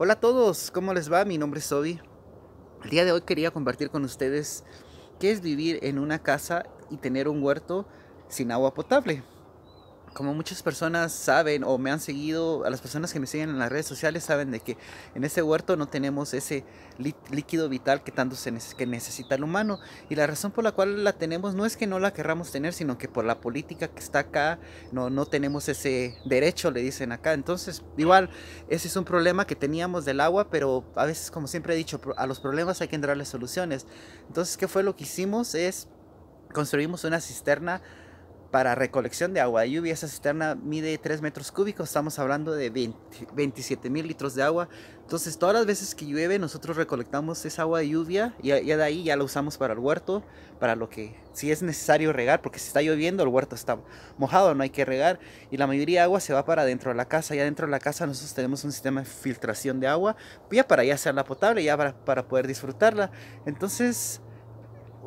Hola a todos, ¿cómo les va? Mi nombre es zobi. El día de hoy quería compartir con ustedes qué es vivir en una casa y tener un huerto sin agua potable como muchas personas saben o me han seguido, a las personas que me siguen en las redes sociales saben de que en ese huerto no tenemos ese líquido vital que tanto se que necesita el humano. Y la razón por la cual la tenemos no es que no la querramos tener, sino que por la política que está acá no, no tenemos ese derecho, le dicen acá. Entonces, igual, ese es un problema que teníamos del agua, pero a veces, como siempre he dicho, a los problemas hay que entrarle soluciones. Entonces, ¿qué fue lo que hicimos? Es construimos una cisterna para recolección de agua de lluvia. Esa cisterna mide 3 metros cúbicos, estamos hablando de 20, 27 mil litros de agua. Entonces, todas las veces que llueve, nosotros recolectamos esa agua de lluvia y ya de ahí ya la usamos para el huerto, para lo que si es necesario regar, porque si está lloviendo, el huerto está mojado, no hay que regar. Y la mayoría de agua se va para dentro de la casa. Ya dentro de la casa, nosotros tenemos un sistema de filtración de agua, ya para ya hacerla potable, ya para, para poder disfrutarla. Entonces,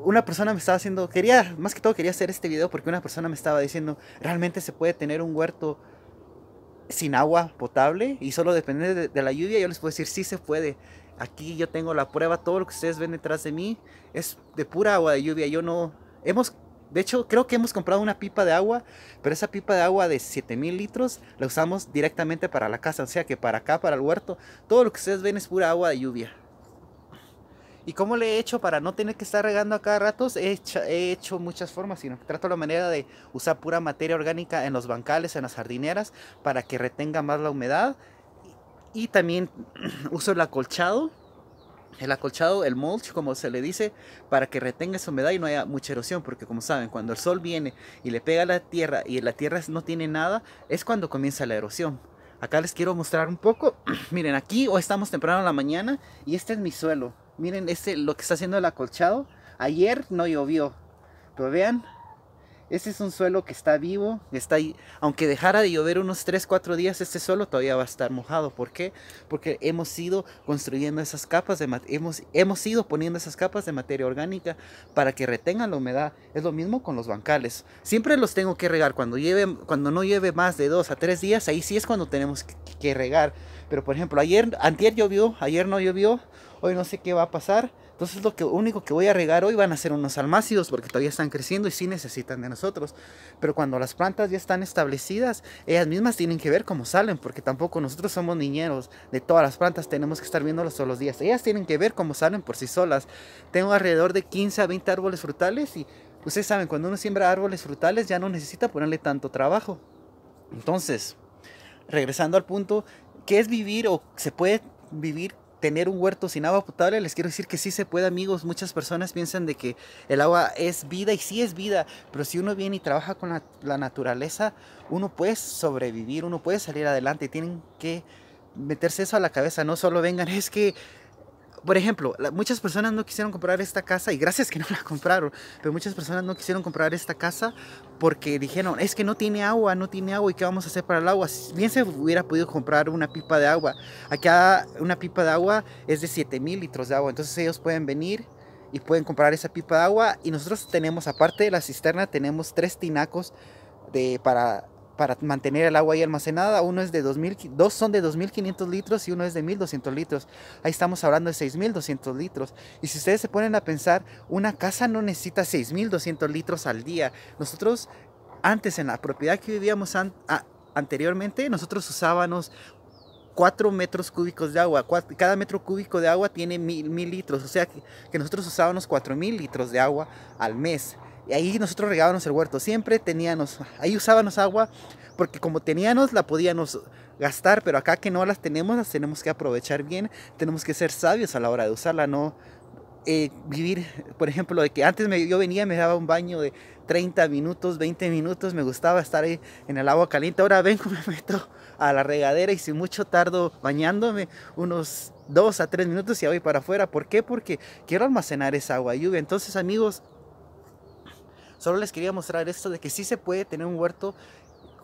una persona me estaba haciendo, quería, más que todo quería hacer este video porque una persona me estaba diciendo, realmente se puede tener un huerto sin agua potable y solo depende de, la lluvia. Yo les puedo decir, sí se puede. Aquí yo tengo la prueba, todo lo que ustedes ven detrás de mí es de pura agua de lluvia. Yo no, hemos de hecho, creo que hemos comprado una pipa de agua, pero esa pipa de agua de 7000 litros la usamos directamente para la casa, o sea que para acá, para el huerto, todo lo que ustedes ven es pura agua de lluvia. ¿Y cómo le he hecho para no tener que estar regando a cada rato? He hecho, muchas formas, sino que trato la manera de usar pura materia orgánica en los bancales, en las jardineras, para que retenga más la humedad. Y también uso el acolchado, el acolchado, el mulch, como se le dice, para que retenga esa humedad y no haya mucha erosión, porque como saben, cuando el sol viene y le pega a la tierra y la tierra no tiene nada, es cuando comienza la erosión. Acá les quiero mostrar un poco. Miren, aquí hoy estamos temprano en la mañana y este es mi suelo Miren este, lo que está haciendo el acolchado. Ayer no llovió, pero vean, este es un suelo que está vivo, está ahí. Aunque dejara de llover unos 3, 4 días, este suelo todavía va a estar mojado. ¿Por qué? Porque hemos ido construyendo esas capas de hemos, hemos ido poniendo esas capas de materia orgánica para que retengan la humedad. Es lo mismo con los bancales. Siempre los tengo que regar. Cuando, cuando no lleve más de 2 a 3 días, ahí sí es cuando tenemos que, que regar. Pero por ejemplo, ayer, antier llovió, ayer no llovió, hoy no sé qué va a pasar entonces lo único que voy a regar hoy van a ser unos almácidos porque todavía están creciendo y sí necesitan de nosotros. Pero cuando las plantas ya están establecidas, ellas mismas tienen que ver cómo salen porque tampoco nosotros somos niñeros de todas las plantas, tenemos que estar viéndolas todos los días. Ellas tienen que ver cómo salen por sí solas. Tengo alrededor de 15 a 20 árboles frutales y ustedes saben, cuando uno siembra árboles frutales ya no necesita ponerle tanto trabajo. Entonces, regresando al punto, ¿qué es vivir o se puede vivir tener un huerto sin agua potable, les quiero decir que sí se puede, amigos. Muchas personas piensan de que el agua es vida y sí es vida, pero si uno viene y trabaja con la, la naturaleza, uno puede sobrevivir, uno puede salir adelante. Tienen que meterse eso a la cabeza, no solo vengan, es que por ejemplo, muchas personas no quisieron comprar esta casa y gracias que no la compraron, pero muchas personas no quisieron comprar esta casa porque dijeron, es que no tiene agua, no tiene agua y qué vamos a hacer para el agua. Bien se hubiera podido comprar una pipa de agua. Acá una pipa de agua es de 7000 litros de agua, entonces ellos pueden venir y pueden comprar esa pipa de agua y nosotros tenemos, aparte de la cisterna, tenemos tres tinacos de, para para mantener el agua ahí almacenada. Uno es de dos son de 2.500 litros y uno es de 1.200 litros. Ahí estamos hablando de 6.200 litros. Y si ustedes se ponen a pensar, una casa no necesita 6.200 litros al día. Nosotros antes en la propiedad que vivíamos anteriormente, nosotros usábamos 4 metros cúbicos de agua. Cada metro cúbico de agua tiene 1.000 mil litros. O sea que, nosotros usábamos 4.000 litros de agua al mes. Y ahí nosotros regábamos el huerto. Siempre teníamos, ahí usábamos agua, porque como teníamos, la podíamos gastar, pero acá que no las tenemos, las tenemos que aprovechar bien. Tenemos que ser sabios a la hora de usarla, no eh, vivir, por ejemplo, de que antes yo venía, me daba un baño de 30 minutos, 20 minutos, me gustaba estar ahí en el agua caliente. Ahora vengo, me meto a la regadera y si mucho tardo bañándome, unos 2 a 3 minutos y voy para afuera. ¿Por qué? Porque quiero almacenar esa agua lluvia. Entonces, amigos, Solo les quería mostrar esto de que sí se puede tener un huerto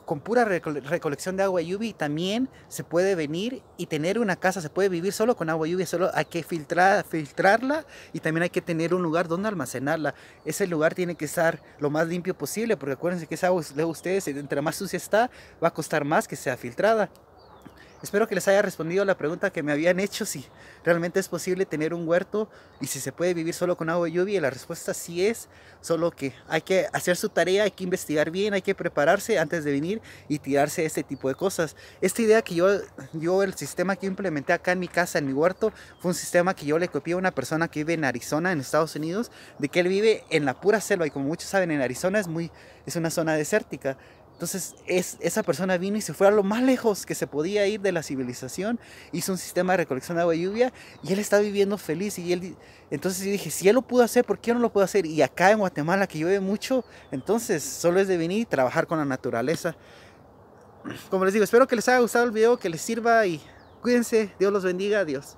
con pura recolección de agua y lluvia y también se puede venir y tener una casa, se puede vivir solo con agua y lluvia, solo hay que filtrarla y también hay que tener un lugar donde almacenarla. Ese lugar tiene que estar lo más limpio posible porque acuérdense que esa agua de ustedes, entre más sucia está, va a costar más que sea filtrada. Espero que les haya respondido la pregunta que me habían hecho, si realmente es posible tener un huerto y si se puede vivir solo con agua y lluvia. la respuesta sí es, solo que hay que hacer su tarea, hay que investigar bien, hay que prepararse antes de venir y tirarse este tipo de cosas. Esta idea que yo, yo el sistema que implementé acá en mi casa, en mi huerto, fue un sistema que yo le copié a una persona que vive en Arizona, en Estados Unidos, de que él vive en la pura selva y como muchos saben, en Arizona es, muy, es una zona desértica. Entonces es, esa persona vino y se fue a lo más lejos que se podía ir de la civilización, hizo un sistema de recolección de agua y lluvia y él está viviendo feliz. Y él, entonces yo dije, si él lo pudo hacer, ¿por qué no lo puedo hacer? Y acá en Guatemala que llueve mucho, entonces solo es de venir y trabajar con la naturaleza. Como les digo, espero que les haya gustado el video, que les sirva y cuídense, Dios los bendiga, adiós.